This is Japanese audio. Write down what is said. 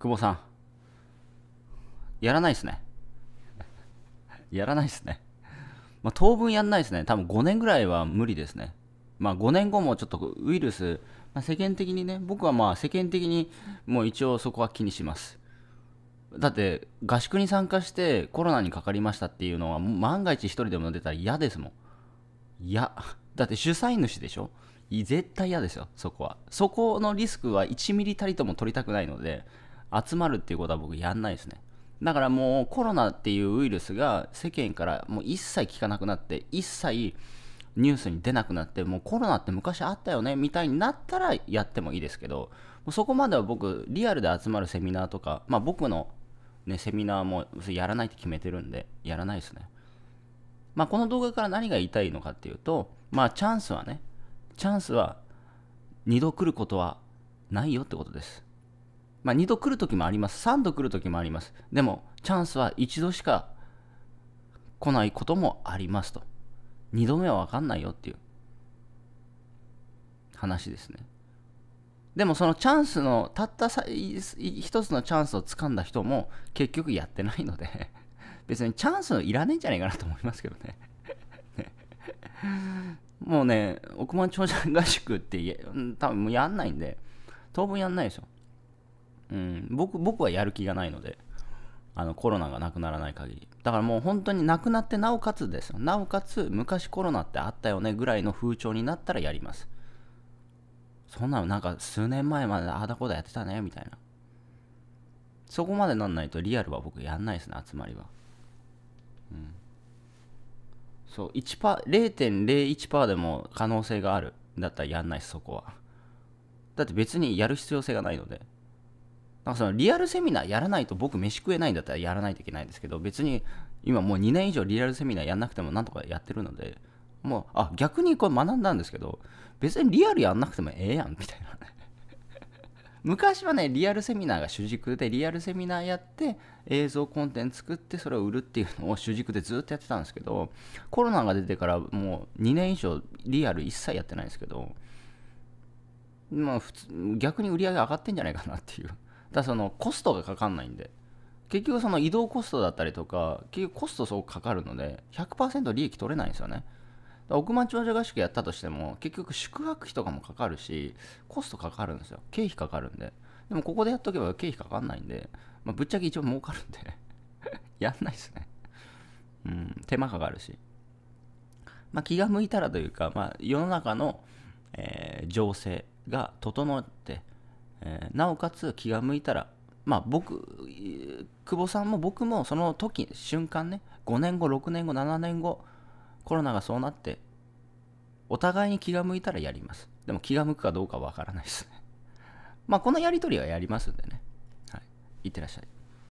久保さん、やらないっすね。やらないっすね。まあ、当分やんないですね。多分5年ぐらいは無理ですね。まあ、5年後もちょっとウイルス、まあ、世間的にね、僕はまあ世間的にもう一応そこは気にします。だって合宿に参加してコロナにかかりましたっていうのは万が一一人でも出たら嫌ですもん。嫌。だって主催主でしょ絶対嫌ですよ、そこは。そこのリスクは1ミリたりとも取りたくないので、集まるっていうことは僕やんないですね。だからもうコロナっていうウイルスが世間からもう一切聞かなくなって一切ニュースに出なくなってもうコロナって昔あったよねみたいになったらやってもいいですけどそこまでは僕リアルで集まるセミナーとか、まあ、僕の、ね、セミナーもやらないって決めてるんでやらないですね、まあ、この動画から何が言いたいのかっていうと、まあ、チャンスはねチャンスは2度来ることはないよってことですまあ、2度来る時もあります。3度来る時もあります。でも、チャンスは1度しか来ないこともありますと。2度目は分かんないよっていう話ですね。でもそのチャンスの、たった一つのチャンスをつかんだ人も結局やってないので 別にチャンスいらねえんじゃないかなと思いますけどねねもうね、億万長者合宿って多分もうやんないんで、当分やんないでしょ。うん、僕僕はやる気がないのであのコロナがなくならない限りだからもう本当になくなってなおかつですなおかつ昔コロナってあったよねぐらいの風潮になったらやりますそんなのなんか数年前までああだこだやってたねみたいなそこまでなんないとリアルは僕やんないですね集まりはうんそう1 0.01%でも可能性があるだったらやんないですそこはだって別にやる必要性がないのでなんかそのリアルセミナーやらないと僕飯食えないんだったらやらないといけないんですけど別に今もう2年以上リアルセミナーやんなくてもなんとかやってるのでもうあ逆にこれ学んだんですけど別にリアルやんなくてもええやんみたいなね 昔はねリアルセミナーが主軸でリアルセミナーやって映像コンテンツ作ってそれを売るっていうのを主軸でずっとやってたんですけどコロナが出てからもう2年以上リアル一切やってないんですけどまあ普通逆に売り上げ上がってんじゃないかなっていうだそのコストがかかんないんで結局その移動コストだったりとか結局コストすごくかかるので100%利益取れないんですよね億万長者合宿やったとしても結局宿泊費とかもかかるしコストかかるんですよ経費かかるんででもここでやっとけば経費かかんないんで、まあ、ぶっちゃけ一応儲かるんで やんないですねうん手間かかるしまあ、気が向いたらというか、まあ、世の中の、えー、情勢が整ってえー、なおかつ気が向いたらまあ僕久保さんも僕もその時瞬間ね5年後6年後7年後コロナがそうなってお互いに気が向いたらやりますでも気が向くかどうかわからないですねまあこのやり取りはやりますんでねはいいってらっしゃい